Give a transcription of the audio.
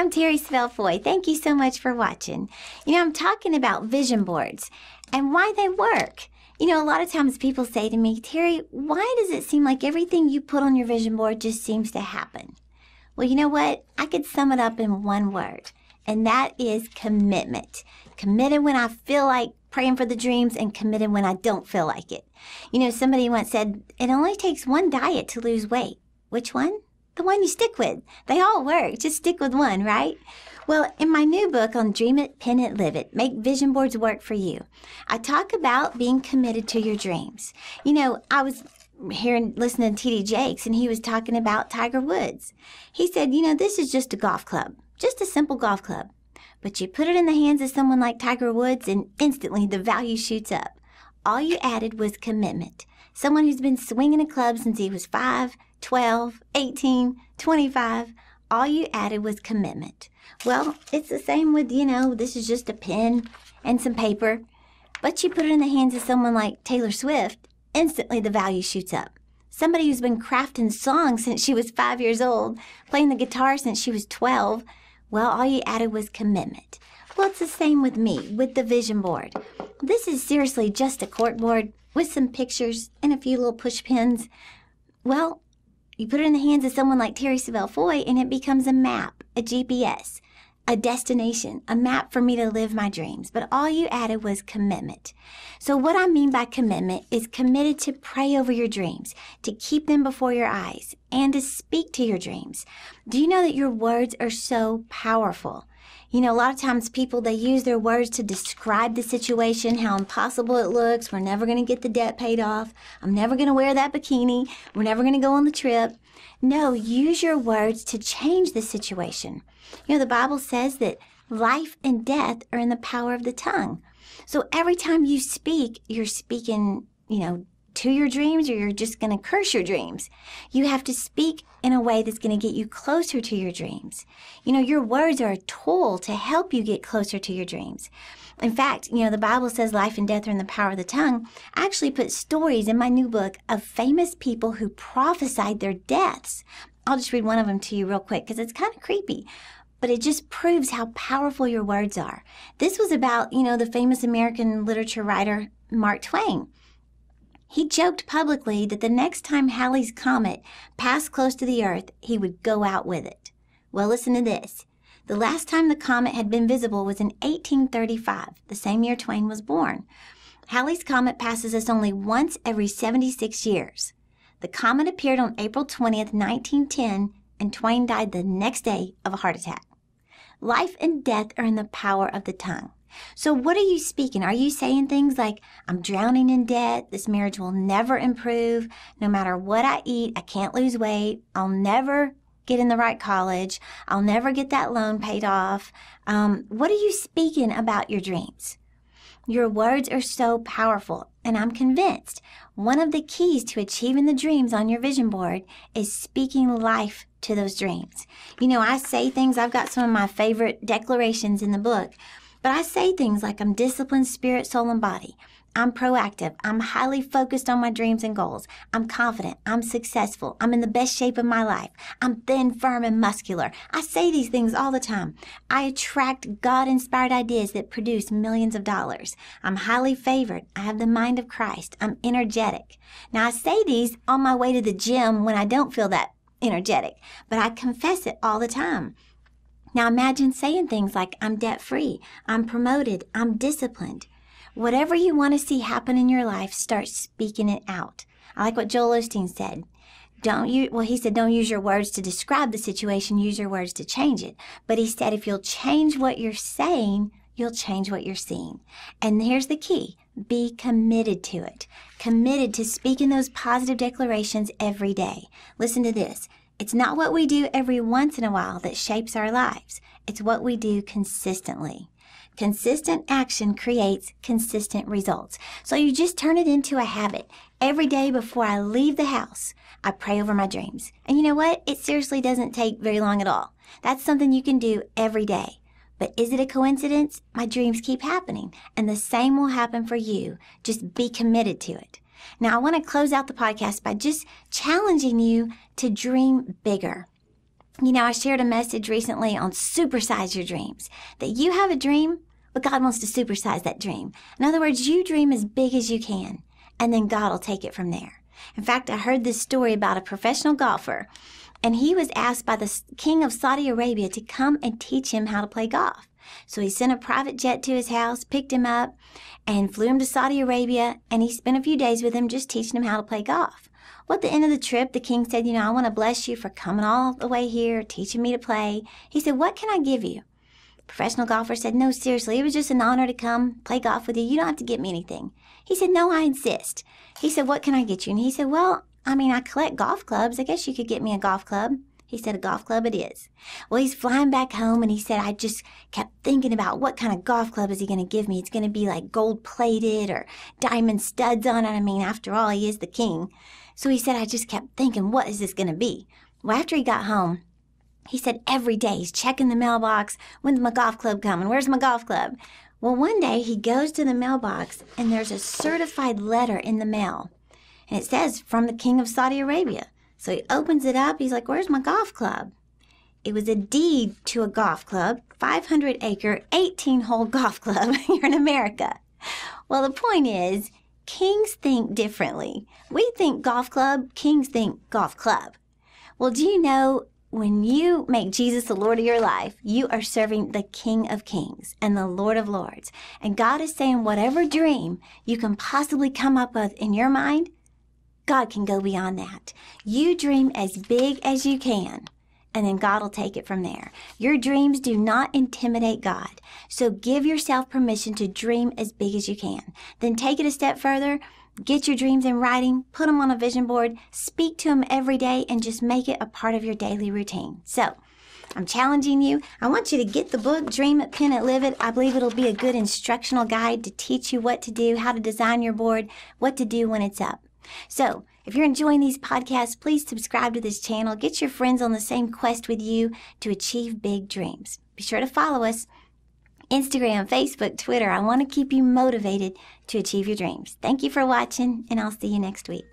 I'm Terry Svelfoy. Thank you so much for watching. You know, I'm talking about vision boards and why they work. You know, a lot of times people say to me, Terry, why does it seem like everything you put on your vision board just seems to happen? Well, you know what? I could sum it up in one word, and that is commitment. Committed when I feel like praying for the dreams and committed when I don't feel like it. You know, somebody once said, it only takes one diet to lose weight. Which one? the one you stick with. They all work. Just stick with one, right? Well, in my new book on Dream It, Pin It, Live It, Make Vision Boards Work for You, I talk about being committed to your dreams. You know, I was hearing, listening to TD Jakes, and he was talking about Tiger Woods. He said, you know, this is just a golf club, just a simple golf club. But you put it in the hands of someone like Tiger Woods, and instantly the value shoots up. All you added was commitment. Someone who's been swinging a club since he was five, 12, 18, 25. All you added was commitment. Well, it's the same with, you know, this is just a pen and some paper. But you put it in the hands of someone like Taylor Swift, instantly the value shoots up. Somebody who's been crafting songs since she was five years old, playing the guitar since she was 12, well, all you added was commitment. Well, it's the same with me, with the vision board. This is seriously just a cork board with some pictures and a few little push pins. Well, you put it in the hands of someone like Terry Foy, and it becomes a map, a GPS, a destination, a map for me to live my dreams. But all you added was commitment. So, what I mean by commitment is committed to pray over your dreams, to keep them before your eyes, and to speak to your dreams. Do you know that your words are so powerful? You know, a lot of times people, they use their words to describe the situation, how impossible it looks. We're never going to get the debt paid off. I'm never going to wear that bikini. We're never going to go on the trip. No, use your words to change the situation. You know, the Bible says that life and death are in the power of the tongue. So every time you speak, you're speaking, you know, to your dreams or you're just going to curse your dreams. You have to speak in a way that's going to get you closer to your dreams. You know, your words are a tool to help you get closer to your dreams. In fact, you know, the Bible says life and death are in the power of the tongue. I actually put stories in my new book of famous people who prophesied their deaths. I'll just read one of them to you real quick because it's kind of creepy but it just proves how powerful your words are. This was about, you know, the famous American literature writer Mark Twain. He joked publicly that the next time Halley's comet passed close to the Earth, he would go out with it. Well, listen to this. The last time the comet had been visible was in 1835, the same year Twain was born. Halley's comet passes us only once every 76 years. The comet appeared on April 20th, 1910, and Twain died the next day of a heart attack. Life and death are in the power of the tongue. So, what are you speaking? Are you saying things like, I'm drowning in debt, this marriage will never improve, no matter what I eat, I can't lose weight, I'll never get in the right college, I'll never get that loan paid off? Um, what are you speaking about your dreams? Your words are so powerful, and I'm convinced one of the keys to achieving the dreams on your vision board is speaking life to those dreams. You know, I say things, I've got some of my favorite declarations in the book but I say things like I'm disciplined spirit, soul, and body. I'm proactive. I'm highly focused on my dreams and goals. I'm confident. I'm successful. I'm in the best shape of my life. I'm thin, firm, and muscular. I say these things all the time. I attract God inspired ideas that produce millions of dollars. I'm highly favored. I have the mind of Christ. I'm energetic. Now, I say these on my way to the gym when I don't feel that energetic, but I confess it all the time. Now imagine saying things like, I'm debt free, I'm promoted, I'm disciplined. Whatever you want to see happen in your life, start speaking it out. I like what Joel Osteen said. Don't you, well, he said, don't use your words to describe the situation, use your words to change it. But he said, if you'll change what you're saying, you'll change what you're seeing. And here's the key be committed to it, committed to speaking those positive declarations every day. Listen to this it's not what we do every once in a while that shapes our lives. It's what we do consistently. Consistent action creates consistent results. So you just turn it into a habit. Every day before I leave the house, I pray over my dreams. And you know what? It seriously doesn't take very long at all. That's something you can do every day. But is it a coincidence? My dreams keep happening, and the same will happen for you. Just be committed to it. Now, I want to close out the podcast by just challenging you to dream bigger. You know, I shared a message recently on supersize your dreams, that you have a dream, but God wants to supersize that dream. In other words, you dream as big as you can, and then God will take it from there. In fact, I heard this story about a professional golfer, and he was asked by the king of Saudi Arabia to come and teach him how to play golf. So he sent a private jet to his house, picked him up, and flew him to Saudi Arabia. And he spent a few days with him just teaching him how to play golf. Well, at the end of the trip, the king said, You know, I want to bless you for coming all the way here, teaching me to play. He said, What can I give you? The professional golfer said, No, seriously, it was just an honor to come play golf with you. You don't have to get me anything. He said, No, I insist. He said, What can I get you? And he said, Well, I mean, I collect golf clubs. I guess you could get me a golf club. He said, a golf club it is. Well, he's flying back home and he said, I just kept thinking about what kind of golf club is he going to give me? It's going to be like gold plated or diamond studs on it. I mean, after all, he is the king. So he said, I just kept thinking, what is this going to be? Well, after he got home, he said every day he's checking the mailbox. When's my golf club coming? Where's my golf club? Well, one day he goes to the mailbox and there's a certified letter in the mail. And it says, from the king of Saudi Arabia. So he opens it up. He's like, Where's my golf club? It was a deed to a golf club, 500 acre, 18 hole golf club here in America. Well, the point is, kings think differently. We think golf club, kings think golf club. Well, do you know when you make Jesus the Lord of your life, you are serving the King of Kings and the Lord of Lords. And God is saying, whatever dream you can possibly come up with in your mind, God can go beyond that. You dream as big as you can, and then God will take it from there. Your dreams do not intimidate God. So give yourself permission to dream as big as you can. Then take it a step further. Get your dreams in writing, put them on a vision board, speak to them every day, and just make it a part of your daily routine. So, I'm challenging you. I want you to get the book, Dream It, Pin It, Live It. I believe it'll be a good instructional guide to teach you what to do, how to design your board, what to do when it's up. So, if you're enjoying these podcasts, please subscribe to this channel. Get your friends on the same quest with you to achieve big dreams. Be sure to follow us Instagram, Facebook, Twitter. I want to keep you motivated to achieve your dreams. Thank you for watching, and I'll see you next week.